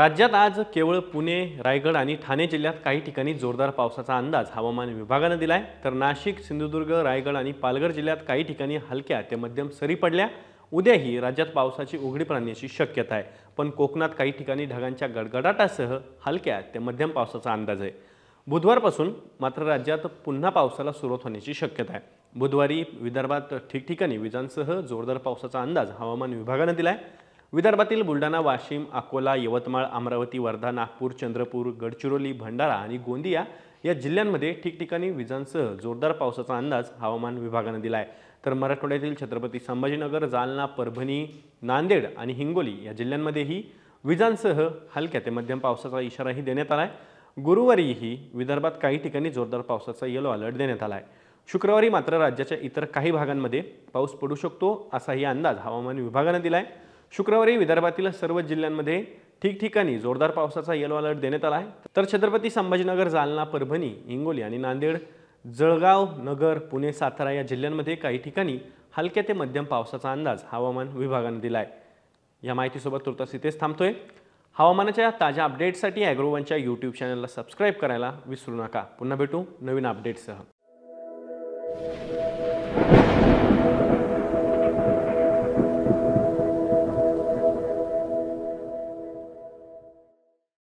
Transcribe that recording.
राज्यात आज केवळ पुणे रायगड आणि ठाणे जिल्ह्यात काही ठिकाणी जोरदार पावसाचा अंदाज हवामान विभागानं दिला आहे तर नाशिक सिंधुदुर्ग रायगड आणि पालघर जिल्ह्यात काही ठिकाणी हलक्या ते मध्यम सरी पडल्या उद्याही राज्यात पावसाची उघडी पडण्याची शक्यता आहे पण कोकणात काही ठिकाणी ढगांच्या गडगडाटासह हलक्या ते मध्यम पावसाचा अंदाज आहे बुधवारपासून मात्र राज्यात पुन्हा पावसाला सुरुवात होण्याची शक्यता आहे बुधवारी विदर्भात ठिकठिकाणी विजांसह जोरदार पावसाचा अंदाज हवामान विभागानं दिला आहे विदर्भातील बुलढाणा वाशिम अकोला यवतमाळ अमरावती वर्धा नागपूर चंद्रपूर गडचिरोली भंडारा आणि गोंदिया या जिल्ह्यांमध्ये ठिकठिकाणी विजांसह जोरदार पावसाचा अंदाज हवामान विभागानं दिला आहे तर मराठवाड्यातील छत्रपती संभाजीनगर जालना परभणी नांदेड आणि हिंगोली या जिल्ह्यांमध्येही विजांसह हलक्या ते मध्यम पावसाचा इशाराही देण्यात आला आहे गुरुवारीही विदर्भात काही ठिकाणी जोरदार पावसाचा येलो अलर्ट देण्यात आला आहे शुक्रवारी मात्र राज्याच्या इतर काही भागांमध्ये पाऊस पडू शकतो असाही अंदाज हवामान विभागानं दिला आहे शुक्रवारी विदर्भातील सर्व जिल्ह्यांमध्ये ठिकठिकाणी जोरदार पावसाचा येलो अलर्ट देण्यात आला आहे तर छत्रपती संभाजीनगर जालना परभणी हिंगोली आणि नांदेड जळगाव नगर पुणे सातारा या जिल्ह्यांमध्ये काही ठिकाणी हलक्या ते मध्यम पावसाचा अंदाज हवामान विभागानं दिला आहे या माहितीसोबत तुर्तास इथेच थांबतोय हवामानाच्या ताज्या अपडेट्ससाठी ॲग्रोवनच्या यूट्यूब चॅनलला सबस्क्राईब करायला विसरू नका पुन्हा भेटू नवीन अपडेट्ससह